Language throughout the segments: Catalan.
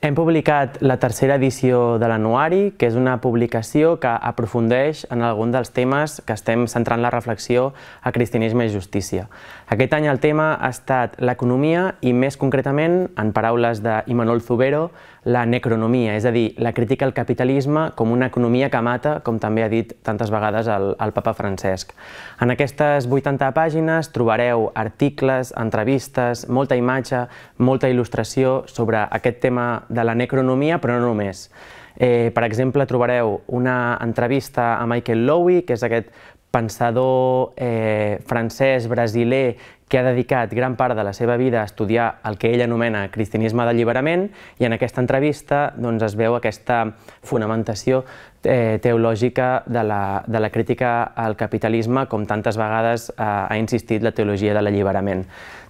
Hem publicat la tercera edició de l'anuari, que és una publicació que aprofundeix en algun dels temes que estem centrant la reflexió a cristianisme i justícia. Aquest any el tema ha estat l'economia i més concretament, en paraules d'Imanol Zubero, la necronomia, és a dir, la crítica al capitalisme com una economia que mata, com també ha dit tantes vegades el, el papa Francesc. En aquestes 80 pàgines trobareu articles, entrevistes, molta imatge, molta il·lustració sobre aquest tema de la necronomia, però no només. Eh, per exemple, trobareu una entrevista a Michael Lowy, que és aquest pensador eh, francès, brasiler, que ha dedicat gran part de la seva vida a estudiar el que ell anomena cristianisme d'alliberament i en aquesta entrevista doncs, es veu aquesta fonamentació eh, teològica de la, de la crítica al capitalisme com tantes vegades eh, ha insistit la teologia de l'alliberament.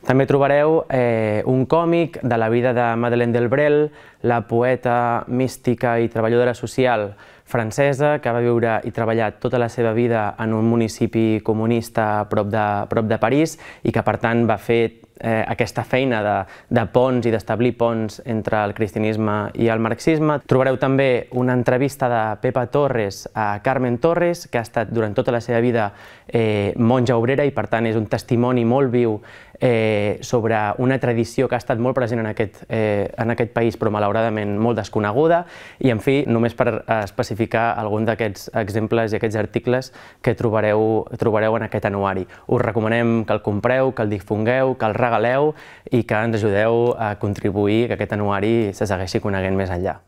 També trobareu eh, un còmic de la vida de Madeleine Delbrel, la poeta mística i treballadora social francesa que va viure i treballar tota la seva vida en un municipi comunista a prop de, a prop de París i que per tant, va fer eh, aquesta feina de, de ponts i d'establir ponts entre el cristianisme i el marxisme. Trobareu també una entrevista de Pepa Torres a Carmen Torres, que ha estat durant tota la seva vida eh, monja obrera i per tant és un testimoni molt viu eh, sobre una tradició que ha estat molt present en aquest, eh, en aquest país però malauradament molt desconeguda i en fi, només per eh, especificar algun d'aquests exemples i aquests articles que trobareu, trobareu en aquest anuari. Us recomanem que el compreu, que el difongueu, que el regaleu i que ens ajudeu a contribuir que aquest anuari se segueixi coneguent més enllà.